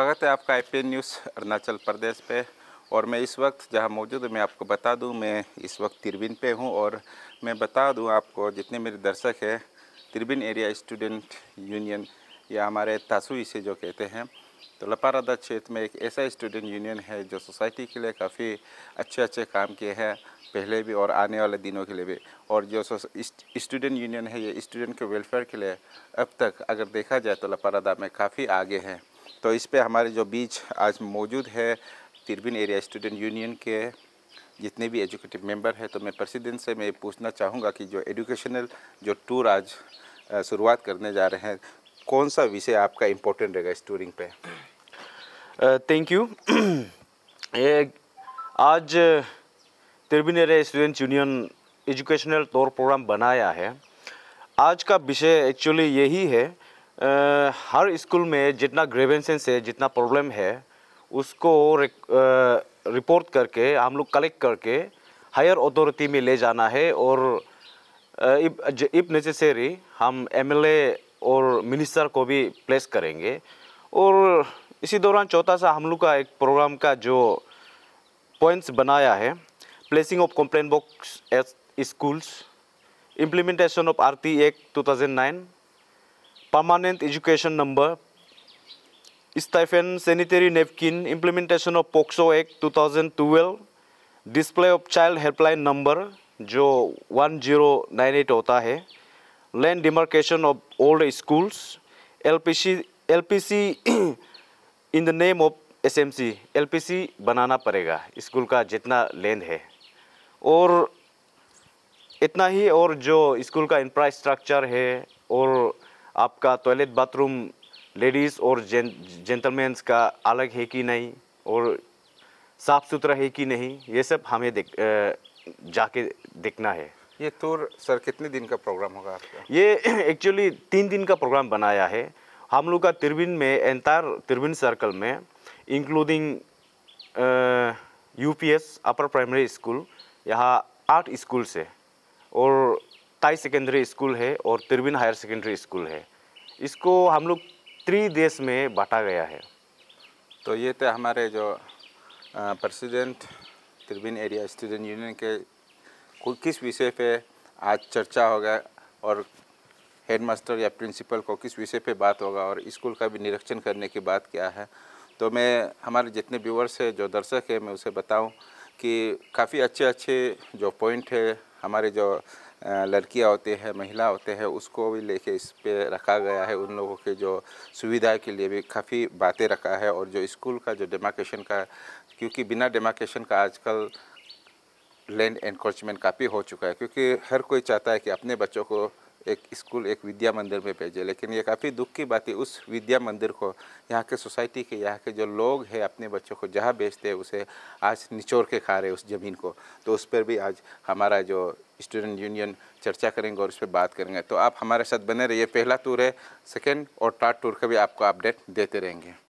स्वागत है आपका आई न्यूज़ अरुणाचल प्रदेश पे और मैं इस वक्त जहाँ मौजूद हूँ मैं आपको बता दूँ मैं इस वक्त तिरबिन पे हूँ और मैं बता दूँ आपको जितने मेरे दर्शक हैं तिरबिन एरिया स्टूडेंट यूनियन या हमारे तासु इसे जो कहते हैं तो लपारादा क्षेत्र में एक ऐसा स्टूडेंट यूनियन है जो सोसाइटी के लिए काफ़ी अच्छे अच्छे काम किए हैं पहले भी और आने वाले दिनों के लिए भी और जो स्टूडेंट यूनियन है ये स्टूडेंट के वेलफेयर के लिए अब तक अगर देखा जाए तो लपारादा में काफ़ी आगे हैं तो इस पर हमारे जो बीच आज मौजूद है तिरबिन एरिया स्टूडेंट यूनियन के जितने भी एजुकेटिव मेंबर हैं तो मैं प्रेसिडेंट से मैं पूछना चाहूँगा कि जो एजुकेशनल जो टूर आज शुरुआत करने जा रहे हैं कौन सा विषय आपका इम्पोर्टेंट रहेगा इस टूरिंग पे थैंक यू आज Tirbin area student union educational tour program बनाया है आज का विषय एक्चुअली यही है आ, हर स्कूल में जितना ग्रेवेंसेंस है जितना प्रॉब्लम है उसको आ, रिपोर्ट करके हम लोग कलेक्ट करके हायर अथॉरिटी में ले जाना है और इफ नेसेसरी हम एमएलए और मिनिस्टर को भी प्लेस करेंगे और इसी दौरान चौथा सा हम लोग का एक प्रोग्राम का जो पॉइंट्स बनाया है placing of complaint box at schools implementation of RTE act 2009 permanent education number, napkin sanitary napkin, implementation of POXO Act 2012, display of child helpline number जो 1098 होता है land demarcation of old schools LPC LPC in the name of SMC LPC बनाना पड़ेगा school का जितना land है और इतना ही और जो स्कूल का इंफ्रास्ट्रक्चर है और आपका टॉयलेट बाथरूम लेडीज़ और जें जेंटलमैंस का अलग है कि नहीं और साफ़ सुथरा है कि नहीं ये सब हमें देख जाके देखना है ये टूर सर कितने दिन का प्रोग्राम होगा आपका ये एक्चुअली तीन दिन का प्रोग्राम बनाया है हम लोग का त्रिविन में एंटायर त्रिविन सर्कल में including UPS upper primary school यहाँ आठ स्कूल से और ताई सेकेंडरी स्कूल है और तिरबिन हायर सेकेंडरी स्कूल है इसको हम लोग त्री देश में बांटा गया है तो ये थे हमारे जो president Tirbin area student union के किस विषय पे आज चर्चा होगा और हेडमास्टर या प्रिंसिपल को किस विषय पे बात होगा और स्कूल का भी निरीक्षण करने की बात क्या है तो मैं हमारे जितने व्यूवर्स है जो दर्शक है मैं उसे बताऊँ कि काफ़ी अच्छे अच्छे जो पॉइंट है हमारे जो लड़कियाँ होते हैं महिला होते हैं उसको भी लेके इस पर रखा गया है उन लोगों के जो सुविधा के लिए भी काफ़ी बातें रखा है और जो स्कूल का जो डेमाकेशन का क्योंकि बिना डेमाकेशन का आजकल लैंड एनक्रोचमेंट काफ़ी हो चुका है क्योंकि हर कोई चाहता है कि अपने बच्चों को एक स्कूल एक विद्या मंदिर में भेजे लेकिन ये काफ़ी दुख की बात है उस विद्या मंदिर को यहाँ के सोसाइटी के यहाँ के जो लोग हैं अपने बच्चों को जहाँ बेचते हैं उसे आज निचोड़ के खा रहे उस ज़मीन को तो उस पर भी आज हमारा जो स्टूडेंट यूनियन चर्चा करेंगे और उस पर बात करेंगे तो आप हमारे साथ बने रहिए पहला टूर है सेकेंड और थर्ड टूर का भी आपको अपडेट देते रहेंगे